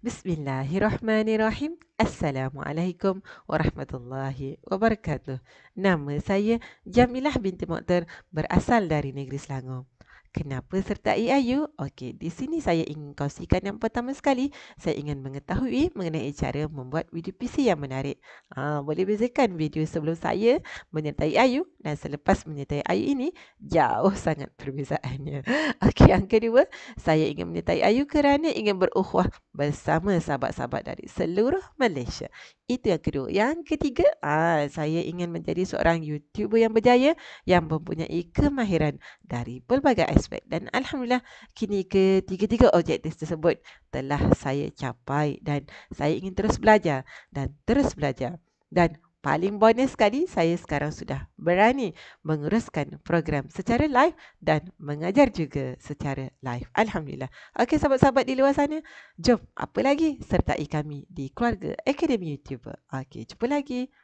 بسم Assalamualaikum warahmatullahi wabarakatuh. Nama saya Jamilah binti Mokhtar berasal dari negeri Selangor. Kenapa sertai Ayu? Okey, di sini saya ingin kongsikan yang pertama sekali. Saya ingin mengetahui mengenai cara membuat video PC yang menarik. Ha, boleh bezakan video sebelum saya menyertai Ayu dan selepas menyertai Ayu ini jauh sangat perbezaannya. Okey, yang kedua, saya ingin menyertai Ayu kerana ingin beruhwah bersama sahabat-sahabat dari seluruh Malaysia. Itu yang kedua. Yang ketiga, ah saya ingin menjadi seorang YouTuber yang berjaya yang mempunyai kemahiran dari pelbagai aspek dan alhamdulillah kini ketiga-tiga objektif tersebut telah saya capai dan saya ingin terus belajar dan terus belajar dan paling bonus sekali saya sekarang sudah berani menguruskan program secara live dan mengajar juga secara live. Alhamdulillah. Okey sahabat-sahabat di luar sana, jom apa lagi sertai kami di keluarga Akademi YouTuber. Okey, jumpa lagi.